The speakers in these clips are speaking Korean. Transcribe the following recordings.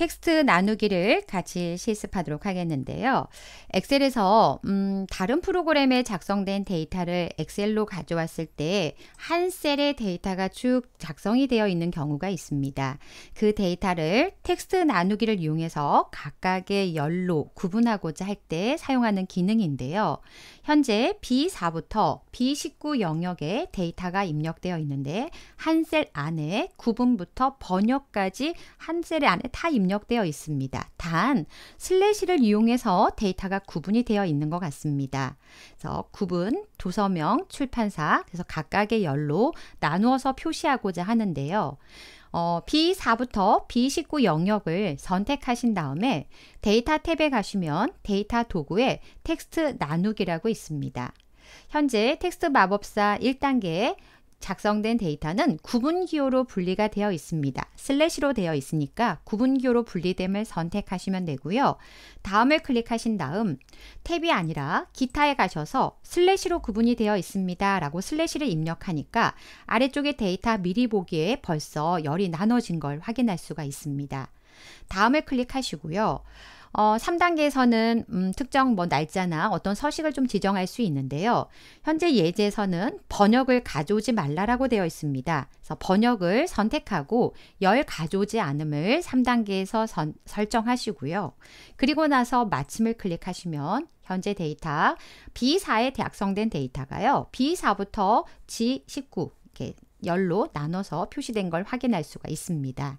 텍스트 나누기를 같이 실습하도록 하겠는데요. 엑셀에서 음, 다른 프로그램에 작성된 데이터를 엑셀로 가져왔을 때 한 셀의 데이터가 쭉 작성이 되어 있는 경우가 있습니다. 그 데이터를 텍스트 나누기를 이용해서 각각의 열로 구분하고자 할 때 사용하는 기능인데요. 현재 B4부터 B19 영역에 데이터가 입력되어 있는데 한 셀 안에 구분부터 번역까지 한 셀 안에 타 입력 입력되어 있습니다. 단, 슬래시를 이용해서 데이터가 구분이 되어 있는 것 같습니다. 그래서 구분, 도서명, 출판사, 그래서 각각의 열로 나누어서 표시하고자 하는데요. 어, B4부터 B19 영역을 선택하신 다음에 데이터 탭에 가시면 데이터 도구에 텍스트 나누기라고 있습니다. 현재 텍스트 마법사 1단계에 작성된 데이터는 구분기호로 분리가 되어 있습니다. 슬래시로 되어 있으니까 구분기호로 분리됨을 선택하시면 되고요. 다음을 클릭하신 다음 탭이 아니라 기타에 가셔서 슬래시로 구분이 되어 있습니다. 라고 슬래시를 입력하니까 아래쪽에 데이터 미리 보기에 벌써 열이 나눠진 걸 확인할 수가 있습니다. 다음을 클릭하시고요. 어, 3단계에서는 음, 특정 뭐 날짜나 어떤 서식을 좀 지정할 수 있는데요. 현재 예제에서는 번역을 가져오지 말라라고 되어 있습니다. 그래서 번역을 선택하고 열 가져오지 않음을 3단계에서 선, 설정하시고요. 그리고 나서 마침을 클릭하시면 현재 데이터 B4에 대학성된 데이터가요. B4부터 G19 이렇게 열로 나눠서 표시된 걸 확인할 수가 있습니다.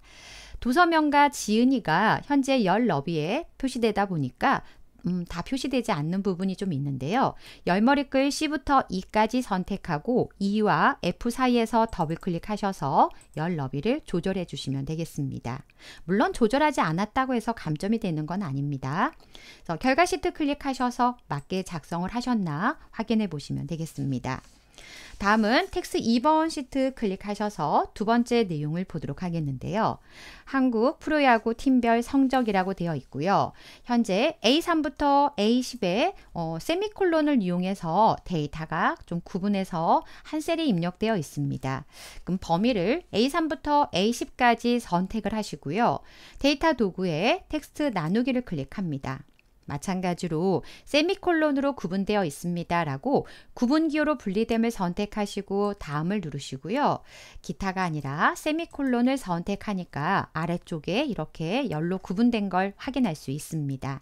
도서명과 지은이가 현재 열 너비에 표시되다 보니까 음, 다 표시되지 않는 부분이 좀 있는데요. 열머리글 C부터 E까지 선택하고 E와 F 사이에서 더블 클릭하셔서 열 너비를 조절해 주시면 되겠습니다. 물론 조절하지 않았다고 해서 감점이 되는 건 아닙니다. 결과 시트 클릭하셔서 맞게 작성을 하셨나 확인해 보시면 되겠습니다. 다음은 텍스 2번 시트 클릭하셔서 두 번째 내용을 보도록 하겠는데요. 한국 프로야구 팀별 성적이라고 되어 있고요. 현재 A3부터 A10의 어, 세미콜론을 이용해서 데이터가 좀 구분해서 한 셀에 입력되어 있습니다. 그럼 범위를 A3부터 A10까지 선택을 하시고요. 데이터 도구에 텍스트 나누기를 클릭합니다. 마찬가지로 세미콜론으로 구분되어 있습니다. 라고 구분기호로 분리됨을 선택하시고 다음을 누르시고요. 기타가 아니라 세미콜론을 선택하니까 아래쪽에 이렇게 열로 구분된 걸 확인할 수 있습니다.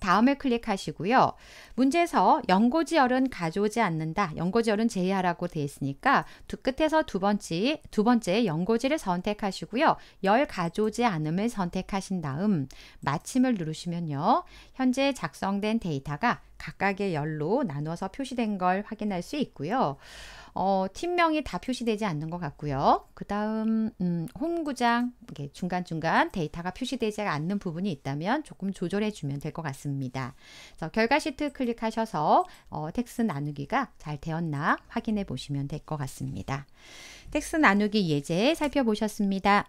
다음을 클릭하시고요. 문제에서 연고지열은 가져오지 않는다. 연고지열은 제외하라고 되어 있으니까 두 끝에서 두 번째, 두 번째 연고지를 선택하시고요. 열 가져오지 않음을 선택하신 다음 마침을 누르시면요. 현재 작성된 데이터가 각각의 열로 나누어서 표시된 걸 확인할 수 있고요. 어, 팀명이 다 표시되지 않는 것 같고요. 그 다음 음, 홈구장 중간중간 데이터가 표시되지 않는 부분이 있다면 조금 조절해 주면 될 것 같습니다. 그래서 결과 시트 클릭하셔서 어, 텍스 나누기가 잘 되었나 확인해 보시면 될 것 같습니다. 텍스 나누기 예제 살펴보셨습니다.